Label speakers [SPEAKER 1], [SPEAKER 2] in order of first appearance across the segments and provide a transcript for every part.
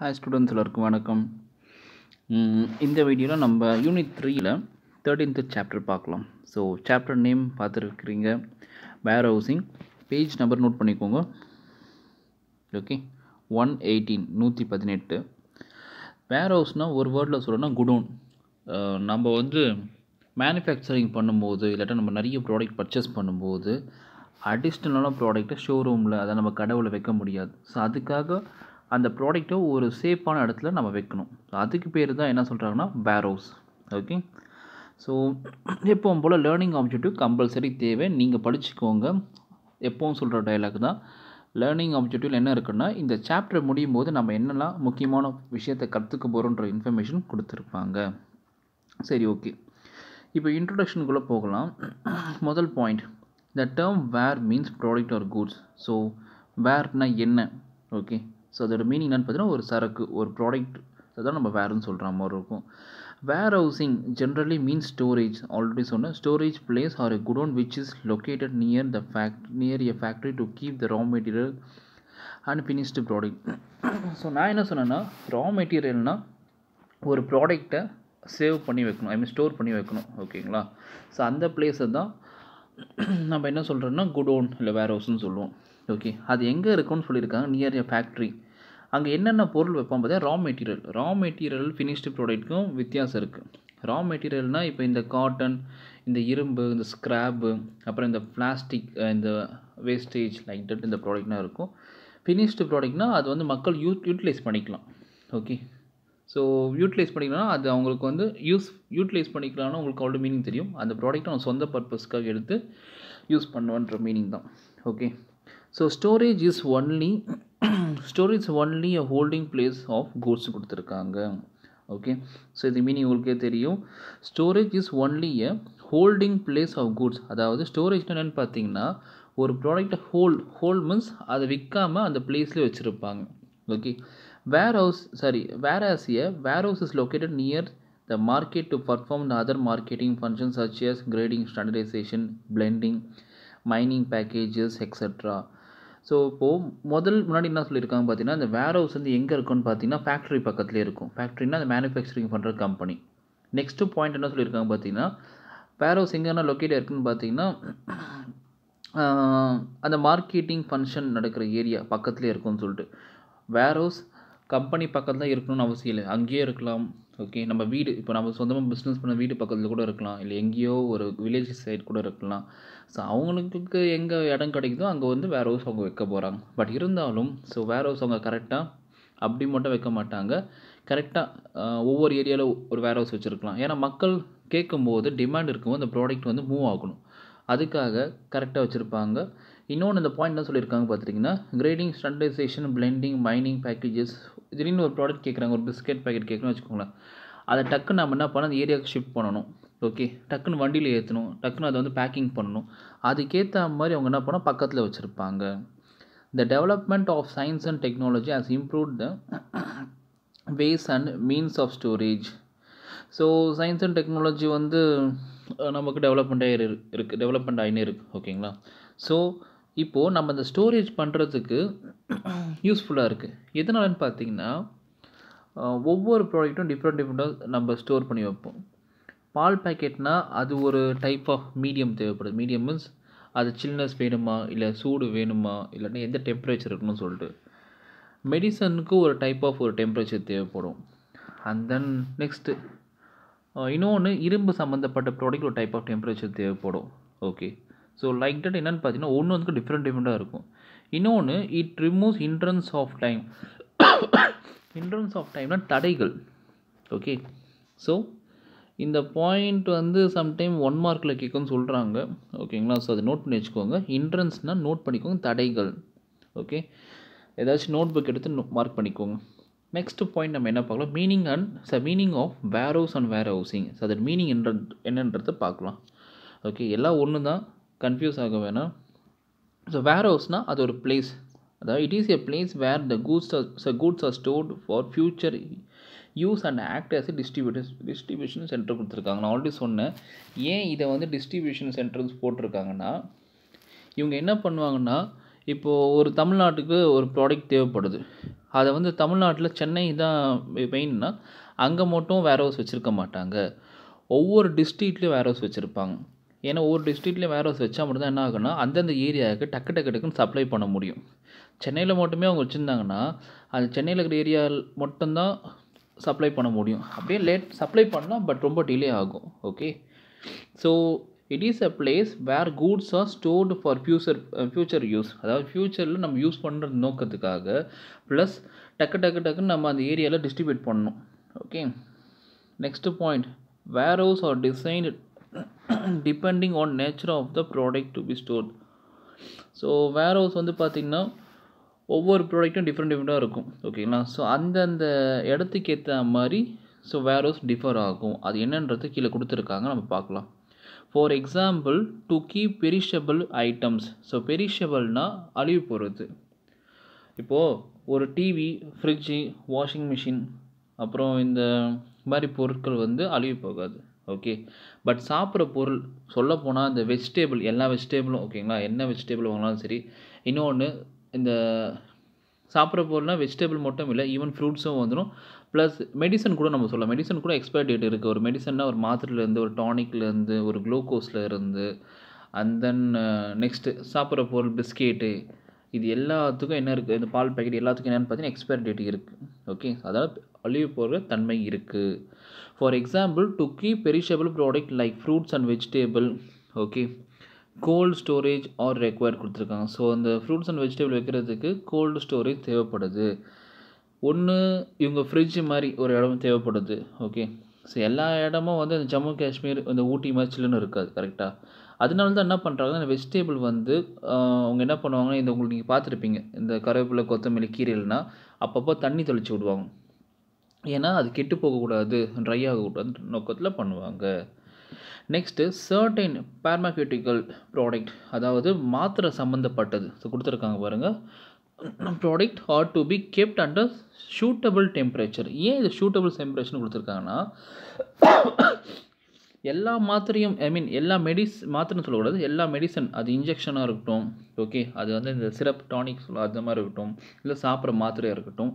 [SPEAKER 1] hi students எல்லாருக்கும் வணக்கம் இந்த வீடியோவில் நம்ம யூனிட் த்ரீயில் தேர்ட்டீன்த்து சாப்டர் பார்க்கலாம் ஸோ சாப்டர் நேம் பார்த்துருக்குறீங்க warehousing page number note பண்ணிக்கோங்க ஓகே ஒன் எயிட்டீன் நூற்றி பதினெட்டு வேர் ஹவுஸ்னால் ஒரு வேர்டில் சொல்லணும்னா குடோன் நம்ம வந்து மேனுஃபேக்சரிங் பண்ணும்போது இல்லாட்டா நம்ம நிறைய ப்ராடக்ட் பர்ச்சேஸ் பண்ணும்போது அடிஷ்னலான ப்ராடக்ட்டை ஷோரூமில் அதை நம்ம கடவுளை வைக்க முடியாது ஸோ அதுக்காக அந்த ப்ராடக்ட்டை ஒரு சேஃபான இடத்துல நம்ம வைக்கணும் அதுக்கு பேர் தான் என்ன சொல்கிறாங்கன்னா பேரோஸ் ஓகே ஸோ எப்பவும் போல் லேர்னிங் ஆப்ஜெக்டிவ் கம்பல்சரி தேவை நீங்கள் படிச்சுக்கோங்க எப்பவும் சொல்கிற டைலாக் தான் லேர்னிங் ஆப்ஜெக்டிவ் என்ன இருக்குன்னா இந்த சாப்டர் முடியும் போது நம்ம என்னெல்லாம் முக்கியமான விஷயத்தை கற்றுக்க போகிறோன்ற இன்ஃபர்மேஷன் கொடுத்துருப்பாங்க சரி ஓகே இப்போ இன்ட்ரொடக்ஷனுக்குள்ளே போகலாம் முதல் point the term ware means product or goods so வேர்னால் என்ன ஓகே ஸோ அதோட மீனிங் என்னன்னு பார்த்தீங்கன்னா ஒரு சரக்கு ஒரு ப்ராடக்ட் அதுதான் நம்ம வேறுன்னு சொல்கிற மாதிரி இருக்கும் warehousing generally mean storage already சொன்ன storage place or a godown which is located near the fact near a factory to keep the raw material and finished product so நான் என்ன சொன்னேன்னா ரா மெட்டீரியல்னால் ஒரு ப்ராடக்டை சேவ் பண்ணி வைக்கணும் ஐ மீன் ஸ்டோர் பண்ணி வைக்கணும் ஓகேங்களா ஸோ அந்த பிளேஸை தான் நம்ம என்ன சொல்கிறோன்னா குடோன் இல்லை வேர் ஹவுஸ்னு சொல்லுவோம் ஓகே அது எங்கே இருக்குன்னு சொல்லியிருக்காங்க நியர் எ ஃபேக்ட்ரி அங்கே என்னென்ன பொருள் வைப்போம் பார்த்தீங்கன்னா raw material raw material finished ப்ராடக்ட்க்கும் வித்தியாசம் இருக்குது ரா மெட்டீரியல்னால் இப்போ இந்த காட்டன் இந்த இரும்பு இந்த ஸ்க்ராப்பு அப்புறம் இந்த பிளாஸ்டிக் இந்த வேஸ்டேஜ் லைக் டட் இந்த ப்ராடக்ட்னால் இருக்கும் ஃபினிஷ்டு ப்ராடக்ட்னால் அது வந்து மக்கள் யூ யூட்டிலைஸ் பண்ணிக்கலாம் ஓகே ஸோ யூட்டிலைஸ் பண்ணிக்கலாம்னா அது அவங்களுக்கு வந்து யூஸ் யூட்டிலைஸ் பண்ணிக்கலாம்னா உங்களுக்கு அவ்வளோ மீனிங் தெரியும் அந்த ப்ராடக்ட்டை நான் சொந்த பர்பஸ்க்காக எடுத்து யூஸ் பண்ணுவான்ற மீனிங் தான் okay so storage is only storage only a holding place of goods கொடுத்துருக்காங்க ஓகே ஸோ இது மீனிங் உங்களுக்கே தெரியும் storage is only a holding place of goods அதாவது ஸ்டோரேஜ்னு என்னென்னு பார்த்தீங்கன்னா ஒரு ப்ராடக்ட்டை ஹோல்ட் ஹோல்ட் மீன்ஸ் அதை விற்காமல் அந்த பிளேஸ்லேயே வச்சுருப்பாங்க okay warehouse sorry ware as a warehouse is located near the market to perform the other marketing functions such grading standardisation blending mining packages extra so இப்போது முதல் முன்னாடி என்ன சொல்லியிருக்காங்க பார்த்தீங்கன்னா இந்த வேர் ஹவுஸ் வந்து எங்கே இருக்கும்னு பார்த்தீங்கன்னா ஃபேக்ட்ரி பக்கத்துலேயே இருக்கும் ஃபேக்ட்ரினா அந்த மேனுஃபேக்சரிங் பண்ணுற கம்பெனி நெக்ஸ்ட்டு பாயிண்ட் என்ன சொல்லியிருக்காங்க பார்த்தீங்கன்னா வேர் ஹவுஸ் என்ன லொக்கேட் இருக்குதுன்னு பார்த்தீங்கன்னா அந்த மார்க்கெட்டிங் ஃபங்க்ஷன் நடக்கிற ஏரியா பக்கத்துலேயே இருக்கும்னு சொல்லிட்டு வேர் ஹவுஸ் கம்பெனி பக்கத்தில் தான் இருக்கணும்னு அவசியம் இல்லை அங்கேயே இருக்கலாம் ஓகே நம்ம வீடு இப்போ நம்ம சொந்தமாக பிஸ்னஸ் பண்ண வீடு பக்கத்தில் கூட இருக்கலாம் இல்லை எங்கேயோ ஒரு வில்லேஜ் சைடு கூட இருக்கலாம் ஸோ அவங்களுக்கு எங்கே இடம் கிடைக்குதோ அங்கே வந்து வேறு ஹவுஸ் அவங்க வைக்க போகிறாங்க பட் இருந்தாலும் ஸோ வேறு ஹவுஸ் அவங்க கரெக்டாக அப்படி மட்டும் வைக்க மாட்டாங்க கரெக்டாக ஒவ்வொரு ஏரியாவில் ஒரு வேர் ஹவுஸ் வச்சுருக்கலாம் ஏன்னா மக்கள் கேட்கும்போது டிமாண்ட் இருக்கும்போது அந்த ப்ராடக்ட் வந்து மூவ் ஆகணும் அதுக்காக கரெக்டாக வச்சுருப்பாங்க இன்னொன்று இந்த பாயிண்ட் தான் சொல்லியிருக்காங்க பார்த்துட்டிங்கன்னா grading standardisation blending mining packages திடீர்னு ஒரு ப்ராடக்ட் கேட்குறாங்க ஒரு பிஸ்கெட் பேக்கெட் கேட்குறோம்னு வச்சுக்கோங்களேன் அதை டக்குன்னு நம்ம என்ன பண்ணணும் அந்த ஏரியாவுக்கு ஷிஃப்ட் பண்ணணும் ஓகே டக்குன்னு வண்டியில் ஏற்றணும் டக்குன்னு அதை வந்து பேக்கிங் பண்ணணும் அதுக்கேற்ற மாதிரி அவங்க என்ன பண்ணால் பக்கத்தில் வச்சுருப்பாங்க the development of science and technology has improve the ways and means of storage so science and technology வந்து நமக்கு டெவலப்மெண்ட்டாக இருக்குது டெவலப்மெண்ட் ஆகினே இருக்குது ஓகேங்களா ஸோ இப்போது நம்ம இந்த ஸ்டோரேஜ் பண்ணுறதுக்கு யூஸ்ஃபுல்லாக இருக்குது எதனாலன்னு பார்த்தீங்கன்னா ஒவ்வொரு ப்ராடக்ட்டும் டிஃப்ரெண்ட் டிஃப்ரெண்ட்டாக நம்ம ஸ்டோர் பண்ணி வைப்போம் பால் பேக்கெட்னால் அது ஒரு டைப் ஆஃப் மீடியம் தேவைப்படுது மீடியம் மீன்ஸ் அது சில்னஸ் வேணுமா இல்லை சூடு வேணுமா இல்லைன்னா எந்த டெம்பரேச்சர் இருக்கணும்னு சொல்லிட்டு மெடிசனுக்கு ஒரு டைப் ஆஃப் ஒரு டெம்பரேச்சர் தேவைப்படும் அண்ட் தென் நெக்ஸ்ட்டு இன்னொன்று இரும்பு சம்மந்தப்பட்ட ப்ராடக்ட் ஒரு டைப் ஆஃப் டெம்பரேச்சர் தேவைப்படும் ஓகே ஸோ லைக் தட் என்னென்னு பார்த்தீங்கன்னா ஒன்று வந்து டிஃப்ரெண்ட் டிஃப்ரெண்ட்டாக இருக்கும் இன்னொன்று it removes hindrance of time hindrance of டைம்னா தடைகள் ஓகே ஸோ இந்த பாயிண்ட் வந்து சம்டைம் ஒன் மார்க்கில் கேட்கும்னு சொல்கிறாங்க ஓகேங்களா ஸோ அதை நோட் பண்ணி வச்சுக்கோங்க இன்ட்ரன்ஸ்னால் நோட் பண்ணிக்கோங்க தடைகள் ஓகே ஏதாச்சும் நோட் புக் எடுத்து மார்க் பண்ணிக்கோங்க நெக்ஸ்ட் பாயிண்ட் நம்ம என்ன பார்க்கலாம் meaning and the meaning of warehouse and warehousing so அதன் மீனிங் என்ற என்னன்றதை பார்க்கலாம் ஓகே எல்லாம் ஒன்று தான் கன்ஃபியூஸ் ஆக வேணாம் ஸோ வேர் ஹவுஸ்னால் அது ஒரு பிளேஸ் அதாவது it is a place where the goods are goods are stored for future use and act as distributors distribution centre கொடுத்துருக்காங்க நான் ஆல்ரெடி சொன்னேன் ஏன் இதை வந்து டிஸ்ட்ரிபியூஷன் சென்டர்ஸ் போட்டிருக்காங்கன்னா இவங்க என்ன பண்ணுவாங்கன்னா இப்போது ஒரு தமிழ்நாட்டுக்கு ஒரு ப்ராடக்ட் தேவைப்படுது அதை வந்து தமிழ்நாட்டில் சென்னை தான் மெயின்னா அங்கே மட்டும் வேர் ஹவுஸ் வச்சுருக்க மாட்டாங்க ஒவ்வொரு டிஸ்ட்ரிக்ட்லேயும் வேர் ஹவுஸ் வச்சுருப்பாங்க ஏன்னா ஒவ்வொரு டிஸ்ட்ரிக்ட்லேயும் வேர் ஹவுஸ் வச்சா மட்டும்தான் என்ன ஆகுனா அந்தந்த ஏரியாவுக்கு டக்கு டக்கு டக்குன்னு சப்ளை பண்ண முடியும் சென்னையில் மட்டுமே அவங்க வச்சுருந்தாங்கன்னா அது சென்னையில் இருக்கிற ஏரியாவில் மட்டும்தான் சப்ளை பண்ண முடியும் அப்படியே லேட் சப்ளை பண்ணால் பட் ரொம்ப டிலே ஆகும் okay so it is a place where goods are stored for future future use அதாவது ஃப்யூச்சரில் நம்ம யூஸ் பண்ணுற நோக்கத்துக்காக ப்ளஸ் டக்கு டக்கு டக்குன்னு நம்ம அந்த ஏரியாவில் டிஸ்ட்ரிபியூட் பண்ணணும் okay next point warehouse are designed depending on nature of the product to be stored so warehouse வந்து பார்த்திங்கன்னா ஒவ்வொரு ப்ராடக்ட்டும் டிஃப்ரெண்ட் டிஃப்ரெண்ட்டாக இருக்கும் ஓகேங்களா ஸோ அந்தந்த இடத்துக்கு ஏற்ற மாதிரி ஸோ வேர் ஹவுஸ் டிஃபர் ஆகும் அது என்னன்றது கீழே கொடுத்துருக்காங்க நம்ம பார்க்கலாம் for example to keep perishable items so பெரிஷபிள்னால் அழிவு போகிறது இப்போது ஒரு டிவி ஃப்ரிட்ஜு வாஷிங் மிஷின் அப்புறம் இந்த மாதிரி பொருட்கள் வந்து அழிவு போகாது ஓகே பட் சாப்பிட்ற பொருள் சொல்லப்போனால் இந்த வெஜிடேபிள் எல்லா வெஜிடேபிளும் ஓகேங்களா என்ன வெஜிடேபிள் வாங்கினாலும் சரி இன்னொன்று இந்த சாப்பிட்ற பொருள்னால் வெஜிடபிள் மட்டும் இல்லை ஈவன் ஃப்ரூட்ஸும் வந்துடும் ப்ளஸ் மெடிசன் கூட நம்ம சொல்லலாம் மெடிசன் கூட எக்ஸ்பயர் டேட் இருக்குது ஒரு மெடிசன்னா ஒரு மாத்திரையிலேருந்து ஒரு டானிக்லேருந்து ஒரு குளுக்கோஸில் இருந்து அண்ட் தென் நெக்ஸ்ட்டு சாப்பிட்ற பொருள் பிஸ்கெட்டு இது எல்லாத்துக்கும் என்ன இருக்குது இந்த பால் பேக்கெட் எல்லாத்துக்கும் என்னென்னு பார்த்தீங்கன்னா எக்ஸ்பைர் டேட் இருக்குது ஓகே அதாவது அழிவு போகிற தன்மை இருக்குது for example to keep perishable product like fruits and vegetable, okay cold storage are require கொடுத்துருக்காங்க ஸோ அந்த ஃப்ரூட்ஸ் அண்ட் வெஜிடபிள் வைக்கிறதுக்கு கோல்டு ஸ்டோரேஜ் தேவைப்படுது ஒன்று இவங்க ஃப்ரிட்ஜ் மாதிரி ஒரு இடம் தேவைப்படுது ஓகே ஸோ எல்லா இடமும் வந்து இந்த ஜம்மு காஷ்மீர் இந்த ஊட்டி மாதிரி சில்லுன்னு இருக்காது கரெக்டாக அதனால தான் என்ன பண்ணுறாங்கன்னா இந்த வெஜிடபிள் வந்து அவங்க என்ன பண்ணுவாங்கன்னா இந்த உங்களுக்கு நீங்கள் பார்த்துருப்பீங்க இந்த கருவேப்பிலை கொத்தமல்லி கீரைகள்னால் அப்பப்போ தண்ணி தெளித்து விடுவாங்க ஏன்னா அது கெட்டு போகக்கூடாது ட்ரை ஆகக்கூடாது நோக்கத்தில் பண்ணுவாங்க நெக்ஸ்ட்டு சர்டைன் பேர்மாக்யூட்டிக்கல் ப்ராடக்ட் அதாவது மாத்திரை சம்மந்தப்பட்டது ஸோ கொடுத்துருக்காங்க பாருங்கள் product hard to be kept under suitable temperature ஏன் இது ஷூட்டபிள் டெம்பரேச்சர்னு கொடுத்துருக்காங்கன்னா எல்லா மாத்திரையும் ஐ மீன் எல்லா மெடிஸ் மாத்திரைன்னு சொல்லக்கூடாது எல்லா மெடிசன் அது இன்ஜெக்ஷனாக இருக்கட்டும் ஓகே அது வந்து இந்த சிரப் டானிக் சொல்ல அந்த மாதிரி இருக்கட்டும் இல்லை சாப்பிட்ற மாத்திரையாக இருக்கட்டும்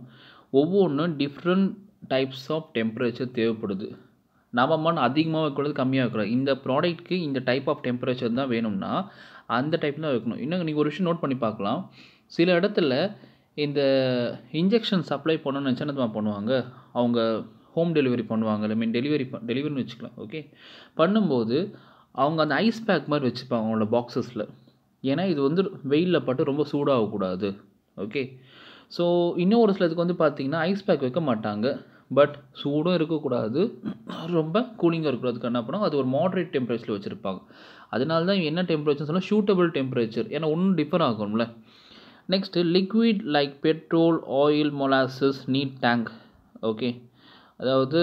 [SPEAKER 1] ஒவ்வொன்றும் டிஃப்ரெண்ட் டைப்ஸ் ஆஃப் டெம்பரேச்சர் தேவைப்படுது நம்ம மண் அதிகமாக வைக்கூடாது கம்மியாக வைக்கூடாது இந்த ப்ராடக்ட்க்கு இந்த டைப் ஆஃப் டெம்பரேச்சர் தான் வேணும்னா அந்த டைப் தான் வைக்கணும் இன்னும் நீங்கள் ஒரு விஷயம் நோட் பண்ணி பார்க்கலாம் சில இடத்துல இந்த இன்ஜெக்ஷன் சப்ளை பண்ணணும்னு நினச்சா பண்ணுவாங்க அவங்க ஹோம் டெலிவரி பண்ணுவாங்க ஐ மீன் டெலிவரி டெலிவரின்னு வச்சுக்கலாம் ஓகே பண்ணும்போது அவங்க அந்த ஐஸ் பேக் மாதிரி வச்சுப்பாங்க அவங்களோட பாக்ஸஸில் ஏன்னா இது வந்து வெயிலில் பட்டு ரொம்ப சூடாகக்கூடாது ஓகே ஸோ இன்னும் ஒரு சிலதுக்கு வந்து பார்த்திங்கன்னா ஐஸ் பேக் வைக்க மாட்டாங்க பட் சூடும் இருக்கக்கூடாது ரொம்ப கூலிங்காக இருக்கக்கூடாது என்ன பண்ணோம் அது ஒரு மாட்ரேட் டெம்பரேச்சரில் வச்சுருப்பாங்க அதனால தான் என்ன டெம்பரேச்சர் சொன்னால் ஷூட்டபிள் டெம்பரேச்சர் ஏன்னா ஒன்றும் டிஃபர் ஆகும்ல next liquid like petrol oil molasses need tank okay அதாவது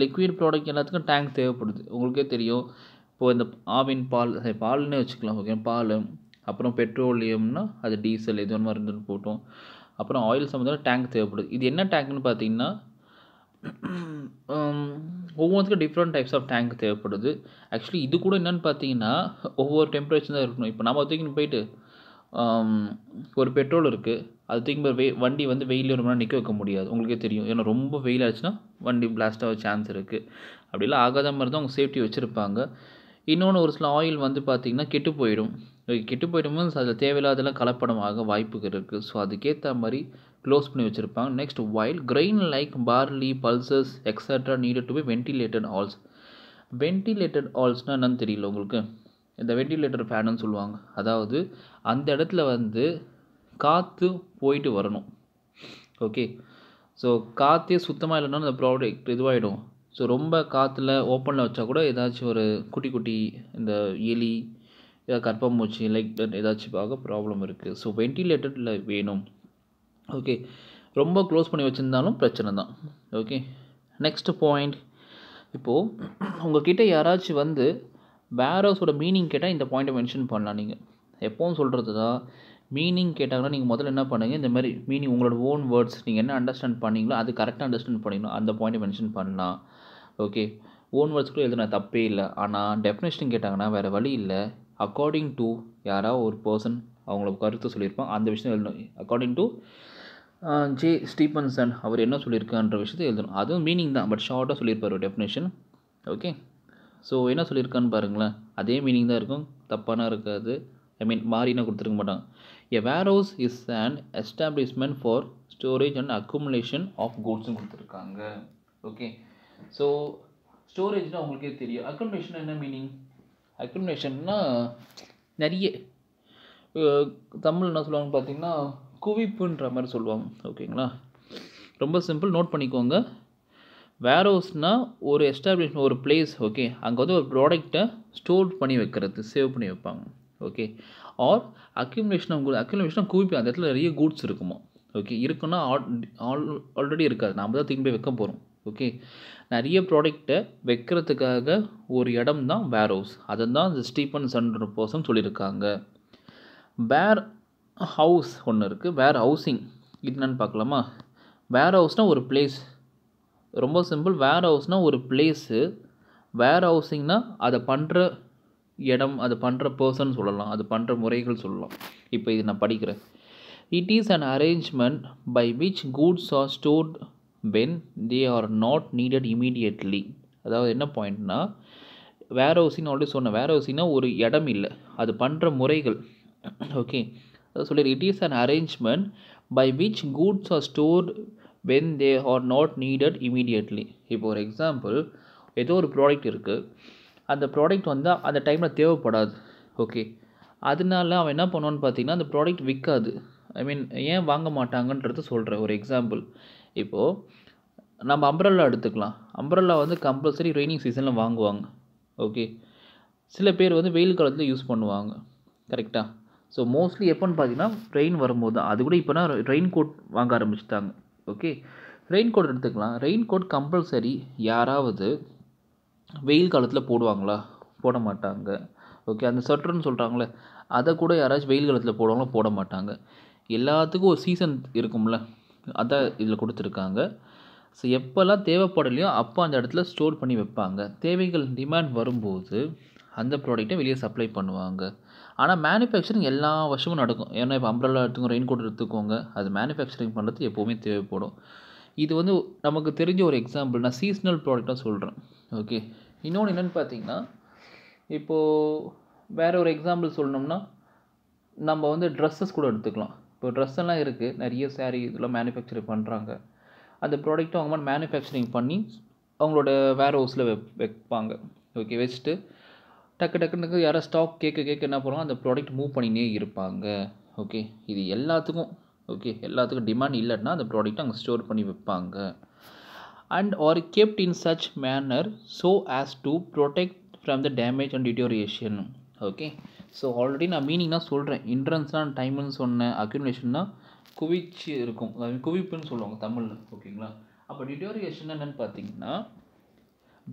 [SPEAKER 1] லிக்விட் ப்ராடக்ட் எல்லாத்துக்கும் டேங்க் தேவைப்படுது உங்களுக்கே தெரியும் இப்போது இந்த ஆவின் பால் பால்னே வச்சுக்கலாம் ஓகே பால் அப்புறம் பெட்ரோலியம்னா அது டீசல் எது மாதிரி போட்டோம் அப்புறம் ஆயில் சம்மந்தமான டேங்க் தேவைப்படுது இது என்ன டேங்க்னு பார்த்தீங்கன்னா ஒவ்வொருத்துக்கும் டிஃப்ரெண்ட் டைப்ஸ் ஆஃப் டேங்க் தேவைப்படுது ஆக்சுவலி இது கூட என்னென்னு பார்த்தீங்கன்னா ஒவ்வொரு டெம்பரேச்சர் தான் இருக்கணும் இப்போ நம்ம தூக்கி போயிட்டு ஒரு பெட்ரோல் இருக்குது அது தூக்கி வெ வண்டி வந்து வெயில் ரொம்ப நேரம் நிற்க வைக்க முடியாது உங்களுக்கே தெரியும் ஏன்னா ரொம்ப வெயில் ஆச்சுன்னா வண்டி பிளாஸ்ட் ஆக சான்ஸ் இருக்குது அப்படிலாம் ஆகாத மாதிரி தான் அவங்க சேஃப்டி வச்சுருப்பாங்க இன்னொன்று ஒரு சில ஆயில் வந்து பார்த்திங்கன்னா கெட்டு போயிடும் கெட்டு போயிடும்போது அதில் தேவையில்லாதெல்லாம் கலப்படமாக வாய்ப்புகள் இருக்குது ஸோ அதுக்கேற்ற மாதிரி க்ளோஸ் பண்ணி வச்சுருப்பாங்க next while grain like barley pulses extra needed to be ventilated halls ventilated ஆல்ஸ்னால் என்னன்னு தெரியல உங்களுக்கு இந்த வென்டிலேட்டர் ஃபேனுன்னு சொல்லுவாங்க அதாவது அந்த இடத்துல வந்து காற்று போயிட்டு வரணும் ஓகே ஸோ காற்றே சுத்தமாக இல்லைன்னா அந்த ப்ராடக்ட் இதுவாகிடும் ஸோ ரொம்ப காற்றுல ஓப்பனில் வச்சா கூட ஏதாச்சும் ஒரு குட்டி குட்டி இந்த எலி கற்பம் கரப்பான்பூச்சி லைக் தட் ஏதாச்சும் பார்க்க ப்ராப்ளம் இருக்குது ஸோ வென்டிலேட்டடில் வேணும் ஓகே ரொம்ப க்ளோஸ் பண்ணி வச்சுருந்தாலும் பிரச்சனை தான் ஓகே நெக்ஸ்ட் பாயிண்ட் இப்போது கிட்டே யாராச்சும் வந்து வேர் ஹவுஸோட மீனிங் கேட்டால் இந்த பாயிண்ட்டை மென்ஷன் பண்ணலாம் நீங்கள் எப்போவும் சொல்கிறது தான் மீனிங் கேட்டாங்கன்னா நீங்கள் முதல்ல என்ன பண்ணுங்கள் இந்த மாதிரி மீனிங் உங்களோட ஓன் வேர்ட்ஸ் நீங்கள் என்ன அண்டர்ஸ்டாண்ட் பண்ணீங்களோ அது கரெக்டாக அண்டர்ஸ்டாண்ட் பண்ணிக்கணும் அந்த பாயிண்ட்டை மென்ஷன் பண்ணலாம் ஓகே ஓன் வேர்ட்ஸ் கூட எழுதுன தப்பே இல்லை ஆனால் டெஃபினேஷன் கேட்டாங்கன்னா வேறு வழி இல்லை அக்கார்டிங் டு யாராவது ஒரு பர்சன் அவங்கள கருத்து சொல்லியிருப்பான் அந்த விஷயம் எழுதணும் அக்கார்டிங் டு ஜே ஸ்டீபன்சன் அவர் என்ன சொல்லியிருக்கான்ற விஷயத்தை எழுதணும் அதுவும் மீனிங் தான் பட் ஷார்ட்டாக சொல்லியிருப்பார் ஒரு டெஃபினேஷன் ஓகே ஸோ என்ன சொல்லியிருக்கான்னு பாருங்களேன் அதே மீனிங் தான் இருக்கும் தப்பானா இருக்காது ஐ மீன் மாறினா கொடுத்துருக்க மாட்டாங்க a warehouse is and establishment for storage and accumulation of கூட்ஸும் கொடுத்துருக்காங்க ஓகே ஸோ ஸ்டோரேஜ்னால் உங்களுக்கே தெரியும் அக்கமடேஷன் என்ன மீனிங் அக்கமடேஷன்னா நிறைய தமிழ் என்ன சொல்லுவாங்க பார்த்தீங்கன்னா குவிப்புன்ற மாதிரி சொல்லுவாங்க ஓகேங்களா ரொம்ப சிம்பிள் நோட் பண்ணிக்கோங்க வேரோஸ்னால் ஒரு எஸ்டாப்ளிஷ்மெண்ட் ஒரு பிளேஸ் ஓகே அங்கே வந்து ஒரு ப்ராடக்டை ஸ்டோர் பண்ணி வைக்கிறது சேவ் பண்ணி வைப்பாங்க ஓகே ஆர் அக்யூமுலேஷன் உங்களுக்கு அக்யூமுலேஷன் குவிப்பு அந்த இடத்துல நிறைய கூட்ஸ் இருக்குமா ஓகே இருக்குன்னா ஆல் ஆல்ரெடி இருக்காது நாம் தான் திரும்பி வைக்க போகிறோம் ஓகே நிறைய ப்ராடக்டை வைக்கிறதுக்காக ஒரு இடம் தான் வேர் ஹவுஸ் அதை தான் இந்த ஸ்டீபன் சன் போசம் சொல்லியிருக்காங்க வேர் ஹவுஸ் ஒன்று இருக்குது வேர் ஹவுசிங் என்னன்னு பார்க்கலாமா வேர் ஹவுஸ்னால் ஒரு பிளேஸ் ரொம்ப சிம்பிள் வேர் ஹவுஸ்னால் ஒரு பிளேஸு வேர் ஹவுசிங்னால் அதை பண்ணுற இடம் அது பண்ணுற பர்சன் சொல்லலாம் அது பண்ணுற முறைகள் சொல்லலாம் இப்போ இது நான் படிக்கிறேன் it is an arrangement by which goods are stored when they are not needed immediately அதாவது என்ன பாயிண்ட்னா வேர் ஓசின்னு ஆல்ரெடி சொன்னேன் வேர் ஓசினா ஒரு இடம் இல்லை அது பண்ணுற முறைகள் ஓகே அதை சொல்லி it is an arrangement by which goods are stored when they are not needed immediately இப்போ ஒரு எக்ஸாம்பிள் ஏதோ ஒரு ப்ராடக்ட் இருக்குது அந்த ப்ராடக்ட் வந்து அந்த டைமில் தேவைப்படாது ஓகே அதனால அவன் என்ன பண்ணுவான்னு பார்த்தீங்கன்னா அந்த ப்ராடக்ட் விற்காது ஐ மீன் ஏன் வாங்க மாட்டாங்கன்றது சொல்கிறேன் ஒரு எக்ஸாம்பிள் இப்போது நம்ம அம்ப்ரல்லா எடுத்துக்கலாம் அம்ப்ரல்லா வந்து கம்பல்சரி ரெய்னிங் சீசனில் வாங்குவாங்க ஓகே சில பேர் வந்து வெயில் காலத்தில் யூஸ் பண்ணுவாங்க கரெக்டாக ஸோ மோஸ்ட்லி எப்போன்னு பார்த்தீங்கன்னா ரெயின் வரும்போது தான் அது கூட இப்போனா ரெயின் கோட் வாங்க ஆரம்பிச்சிட்டாங்க ஓகே ரெயின் கோட் எடுத்துக்கலாம் ரெயின் கோட் கம்பல்சரி யாராவது வெயில் காலத்தில் போடுவாங்களா போட மாட்டாங்க ஓகே அந்த ஸ்வெட்டர்னு சொல்கிறாங்களே அதை கூட யாராச்சும் வெயில் காலத்தில் போடுவாங்களோ போட மாட்டாங்க எல்லாத்துக்கும் ஒரு சீசன் இருக்கும்ல அதான் இதில் கொடுத்துருக்காங்க ஸோ எப்போல்லாம் தேவைப்படலையோ அப்போ அந்த இடத்துல ஸ்டோர் பண்ணி வைப்பாங்க தேவைகள் டிமாண்ட் வரும்போது அந்த ப்ராடக்ட்டை வெளியே சப்ளை பண்ணுவாங்க ஆனால் மேனுஃபேக்சரிங் எல்லா வருஷமும் நடக்கும் ஏன்னா இப்போ அம்ப்ரல்லா எடுத்துக்கோங்க ரெயின் கோட் எடுத்துக்கோங்க அது மேனுஃபேக்சரிங் பண்ணுறது எப்போவுமே தேவைப்படும் இது வந்து நமக்கு தெரிஞ்ச ஒரு எக்ஸாம்பிள் நான் சீஸ்னல் ப்ராடக்டாக சொல்கிறேன் ஓகே இன்னொன்று என்னென்னு பார்த்தீங்கன்னா இப்போது வேறு ஒரு எக்ஸாம்பிள் சொல்லணும்னா நம்ம வந்து ட்ரெஸ்ஸஸ் கூட எடுத்துக்கலாம் இப்போ ட்ரெஸ் எல்லாம் இருக்குது நிறைய சாரீ இதெல்லாம் மேனுஃபேக்சரிங் பண்ணுறாங்க அந்த ப்ராடக்ட்டும் அவங்க மேனுஃபேக்சரிங் பண்ணி அவங்களோட வேர் ஹவுஸில் வெப் வைப்பாங்க ஓகே வச்சுட்டு டக்கு டக்குனுக்கு யாரோ ஸ்டாக் கேட்க கேட்க என்ன பண்ணுவோம் அந்த ப்ராடக்ட் மூவ் பண்ணினே இருப்பாங்க ஓகே இது எல்லாத்துக்கும் ஓகே எல்லாத்துக்கும் டிமாண்ட் இல்லைன்னா அந்த ப்ராடக்ட்டை அங்கே ஸ்டோர் பண்ணி வைப்பாங்க and are kept in such manner so as to protect from the damage and deterioration okay so already நான் மீனிங்னா சொல்கிறேன் இன்ட்ரன்ஸ்னால் டைம்னு சொன்னேன் அக்யூமுலேஷன்னா குவிச்சு இருக்கும் அதாவது குவிப்புன்னு சொல்லுவாங்க தமிழில் ஓகேங்களா அப்போ டிட்டோரியேஷன் என்னென்னு பார்த்தீங்கன்னா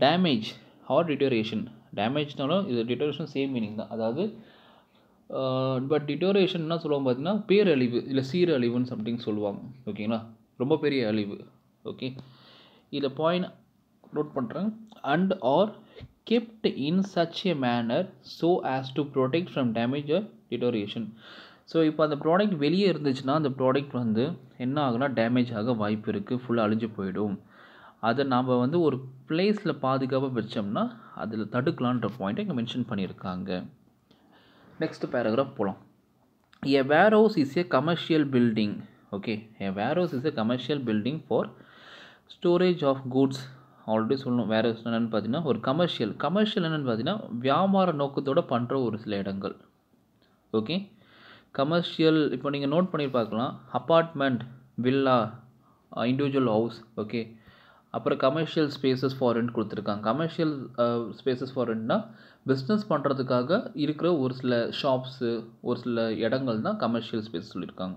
[SPEAKER 1] டேமேஜ் ஆர் டிட்டோரியேஷன் டேமேஜ்னாலும் இது டிட்டோரியேஷன் சேம் மீனிங் தான் அதாவது பட் டிட்டோரியேஷன் என்ன சொல்லுவாங்க பார்த்தீங்கன்னா பேரழிவு இல்லை சீரழிவுன்னு சம்திங் சொல்லுவாங்க ஓகேங்களா ரொம்ப பெரிய அழிவு ஓகே இதில் பாயிண்ட் நோட் பண்ணுறேன் and or kept in such a manner so as to protect from damage or deterioration so இப்போ அந்த ப்ராடக்ட் வெளியே இருந்துச்சுன்னா அந்த ப்ராடக்ட் வந்து என்ன ஆகுனா டேமேஜ் ஆக வாய்ப்பு இருக்குது ஃபுல்லாக அழிஞ்சு போயிடும் அதை நாம் வந்து ஒரு பிளேஸில் பாதுகாப்பாக வச்சோம்னா அதில் தடுக்கலான்ற பாயிண்ட்டை இங்கே மென்ஷன் பண்ணியிருக்காங்க நெக்ஸ்ட் பேராகிராஃப் போகலாம் a warehouse is a commercial building okay a warehouse is a commercial building for storage of goods already சொல்லணும் வேறு என்னென்னு பார்த்தீங்கன்னா ஒரு கமர்ஷியல் கமர்ஷியல் என்னென்னு பார்த்தீங்கன்னா வியாபார நோக்கத்தோடு பண்ணுற ஒரு சில இடங்கள் ஓகே கமர்ஷியல் இப்போ நீங்கள் நோட் பண்ணி பார்க்கலாம் apartment villa individual house okay அப்புறம் கமர்ஷியல் ஸ்பேசஸ் ஃபார் ரெண்ட் கொடுத்துருக்காங்க கமர்ஷியல் ஸ்பேசஸ் ஃபார் ரெண்ட்னா பிஸ்னஸ் பண்ணுறதுக்காக இருக்கிற ஒரு சில ஷாப்ஸு ஒரு சில இடங்கள் தான் கமர்ஷியல் ஸ்பேஸ் சொல்லியிருக்காங்க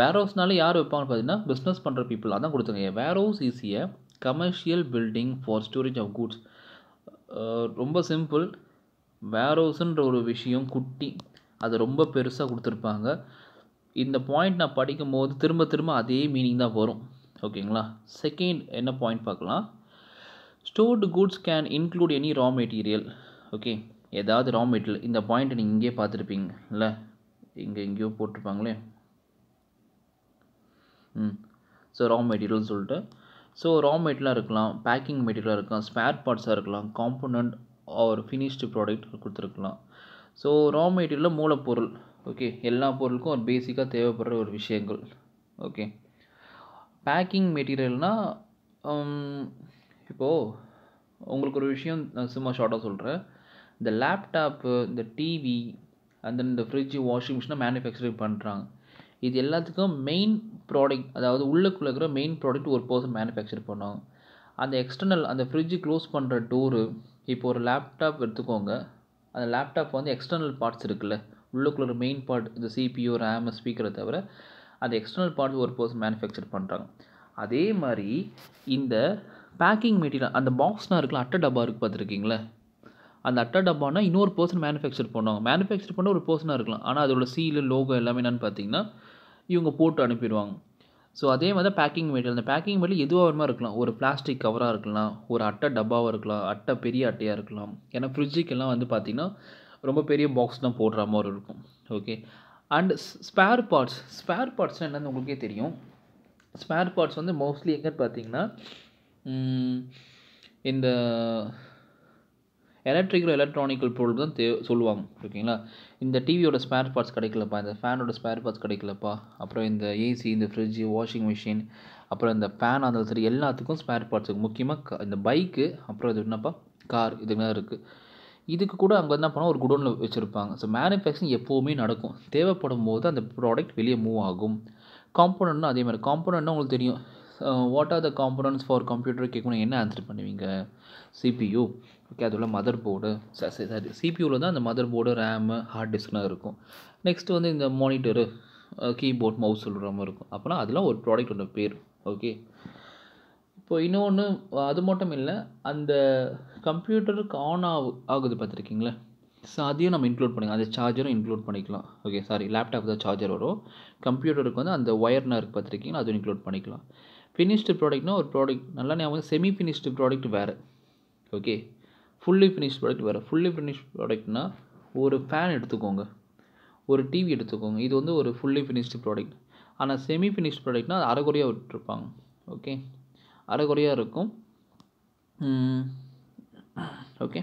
[SPEAKER 1] வேர் ஹவுஸ்னால யார் வைப்பாங்கன்னு பார்த்தீங்கன்னா பிஸ்னஸ் பண்ணுற பீப்புள் அதான் கொடுத்துருங்க வேர் ஹவுஸ் ஈஸியாக commercial building for storage of goods ரொம்ப சிம்பிள் வேரோஸுன்ற ஒரு விஷயம் குட்டி அதை ரொம்ப பெருசாக கொடுத்துருப்பாங்க இந்த பாயிண்ட் நான் படிக்கும்போது திரும்ப திரும்ப அதே மீனிங் தான் வரும் ஓகேங்களா செகண்ட் என்ன பாயிண்ட் பார்க்கலாம் stored goods can include any raw material okay ஏதாவது ரா மெட்டீரியல் இந்த பாயிண்ட் நீங்கள் இங்கேயே பார்த்துருப்பீங்க இல்லை இங்கே எங்கேயோ போட்டிருப்பாங்களே ம் ஸோ ரா மெட்டீரியல்னு சொல்லிட்டு ஸோ ரா மெட்டீரியலாக இருக்கலாம் பேக்கிங் மெட்டீரியலாக இருக்கலாம் ஸ்பேர் பார்ட்ஸாக இருக்கலாம் காம்போனண்ட் ஒரு ஃபினிஷ்டு ப்ராடக்ட் கொடுத்துருக்கலாம் ஸோ ரா மெட்டீரியலில் மூலப்பொருள் ஓகே எல்லா பொருளுக்கும் ஒரு பேசிக்காக தேவைப்படுற ஒரு விஷயங்கள் ஓகே பேக்கிங் மெட்டீரியல்னால் இப்போது உங்களுக்கு ஒரு விஷயம் நான் சும்மா ஷார்ட்டாக சொல்கிறேன் இந்த லேப்டாப்பு இந்த டிவி அந்த இந்த ஃப்ரிட்ஜு வாஷிங் மிஷினை மேனுஃபேக்சரிங் பண்ணுறாங்க இது எல்லாத்துக்கும் மெயின் ப்ராடக்ட் அதாவது உள்ளுக்குள்ளே இருக்கிற மெயின் ப்ராடக்ட் ஒரு பர்சன் மேனுஃபேக்சர் பண்ணுவாங்க அந்த எக்ஸ்டர்னல் அந்த ஃப்ரிட்ஜு க்ளோஸ் பண்ணுற டோரு இப்போ ஒரு லேப்டாப் எடுத்துக்கோங்க அந்த லேப்டாப் வந்து எக்ஸ்டர்னல் பார்ட்ஸ் இருக்குல்ல உள்ளுக்குள்ள ஒரு மெயின் பார்ட் இந்த சிபியூ ரேம் ஸ்பீக்கரை தவிர அந்த எக்ஸ்டர்னல் பார்ட் ஒரு பர்சன் மேனுஃபேக்சர் பண்ணுறாங்க அதே மாதிரி இந்த பேக்கிங் மெட்டீரியல் அந்த பாக்ஸ்னால் இருக்குல்ல அட்டை டப்பா இருக்குது பார்த்துருக்கீங்களே அந்த அட்டை டப்பானா இன்னொரு பர்சன் மேனுஃபேக்சர் பண்ணுவாங்க மேனுஃபேக்சர் பண்ண ஒரு பர்சனாக இருக்கலாம் ஆனால் அதோட சீலு லோகோ எல்லாமே என்னென்னு பார்த்தீங்கன்னா இவங்க போட்டு அனுப்பிடுவாங்க ஸோ அதே மாதிரி தான் பேக்கிங் மெட்டீரியல் அந்த பேக்கிங் மெட்டீரியல் எதுவாக வருமா இருக்கலாம் ஒரு பிளாஸ்டிக் கவராக இருக்கலாம் ஒரு அட்டை டப்பாவாக இருக்கலாம் அட்டை பெரிய அட்டையாக இருக்கலாம் ஏன்னா ஃப்ரிட்ஜுக்கெல்லாம் வந்து பார்த்திங்கன்னா ரொம்ப பெரிய பாக்ஸ் தான் போடுற மாதிரி இருக்கும் okay and spare parts spare பார்ட்ஸ்னால் என்னென்னு உங்களுக்கே தெரியும் ஸ்பேர் பார்ட்ஸ் வந்து மோஸ்ட்லி எங்கே பார்த்தீங்கன்னா இந்த எலக்ட்ரிக்கல் எலக்ட்ரானிக்கல் பொருள் தான் தே சொல்லுவாங்க ஓகேங்களா இந்த டிவியோட ஸ்பேர் பார்ட்ஸ் கிடைக்கலப்பா இந்த ஃபேனோட ஸ்பேர் பார்ட்ஸ் கிடைக்கலப்பா அப்புறம் இந்த ஏசி இந்த ஃப்ரிட்ஜு வாஷிங் மிஷின் அப்புறம் இந்த ஃபேன் இருந்தாலும் சரி எல்லாத்துக்கும் ஸ்பேர் பார்ட்ஸுக்கு முக்கியமாக இந்த பைக்கு அப்புறம் இது என்னப்பா கார் இதுமாதிரி இருக்குது இதுக்கு கூட அங்கே என்ன பண்ணால் ஒரு குடோனில் வச்சுருப்பாங்க ஸோ மேனுஃபேக்சரிங் எப்போவுமே நடக்கும் தேவைப்படும் போது அந்த ப்ராடக்ட் வெளியே மூவ் ஆகும் காம்பனண்ட்னா அதே மாதிரி காம்பனண்ட்னா உங்களுக்கு தெரியும் what are the components for computer கேட்கணும் என்ன ஆன்சர் பண்ணுவீங்க சிபியூ ஓகே அது உள்ள மதர் போர்டு சாரி சிபியூவில் தான் அந்த மதர் போர்டு ரேமு ஹார்ட் டிஸ்க்லாம் இருக்கும் நெக்ஸ்ட் வந்து இந்த மானிட்டரு கீபோர்ட் மவுஸ் சொல்கிற மாதிரி இருக்கும் அப்போனா அதெல்லாம் ஒரு ஒன்று பேர் ஓகே இப்போ இன்னொன்று அது மட்டும் இல்லை அந்த கம்ப்யூட்டருக்கு ஆன் ஆகு ஆகுது பார்த்துருக்கீங்களா ஸோ அதையும் நம்ம இன்க்ளூட் பண்ணிக்கலாம் அந்த சார்ஜரும் இன்க்ளூட் பண்ணிக்கலாம் ஓகே சாரி லேப்டாப் தான் சார்ஜர் வரும் கம்ப்யூட்டருக்கு வந்து அந்த ஒயர்னா இருக்குது பார்த்துருக்கீங்களா அதுவும் இன்க்ளூட் பண்ணிக்கலாம் ஃபினிஷ்டு ப்ராடக்ட்னா ஒரு ப்ராடக்ட் நல்லா ஞாபகம் செமி ஃபினிஷ்டு ப்ராடக்ட் வேறு ஓகே ஃபுல்லி ஃபினிஷ் ப்ராடக்ட் வேறு ஃபுல்லி ஃபினிஷ் ப்ராடக்ட்னால் ஒரு ஃபேன் எடுத்துக்கோங்க ஒரு டிவி எடுத்துக்கோங்க இது வந்து ஒரு ஃபுல்லி ஃபினிஷ்டு ப்ராடக்ட் ஆனால் செமி ஃபினிஷ்ட் ப்ராடக்ட்னா அது அரைகுறையாக விட்டுருப்பாங்க ஓகே அரைகுறையாக இருக்கும் ஓகே